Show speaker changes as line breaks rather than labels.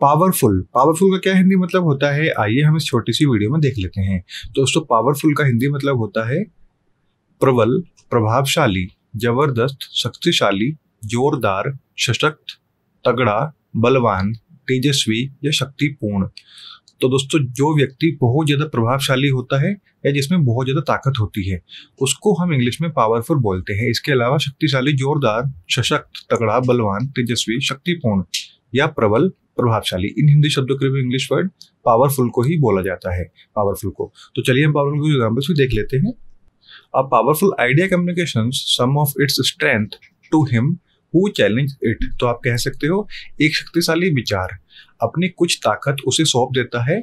powerful powerful का क्या हिंदी मतलब होता है आइए हम इस छोटी सी वीडियो में देख लेते हैं दोस्तों पावरफुल का हिंदी मतलब होता है प्रबल प्रभावशाली जबरदस्त शक्तिशाली जोरदार सशक्त तगड़ा बलवान तेजस्वी या शक्तिपूर्ण तो दोस्तों जो व्यक्ति बहुत ज़्यादा प्रभावशाली होता है या जिसमें बहुत ज़्यादा ताकत होती है उसको हम इंग्लिश में पावरफुल बोलते हैं इसके अलावा शक्तिशाली जोरदार सशक्त तगड़ा बलवान तेजस्वी शक्तिपूर्ण या प्रबल प्रभावशाली इन हिंदी शब्दों के लिए इंग्लिश वर्ड पावरफुल को ही बोला जाता है पावरफुल को तो चलिए हम पावरफुल कुछ एग्जाम्पल्स भी देख लेते हैं a powerful idea communication some of its strength to him who challenge it तो आप कह सकते हो एक शक्तिशाली विचार अपनी कुछ ताकत उसे सौंप देता है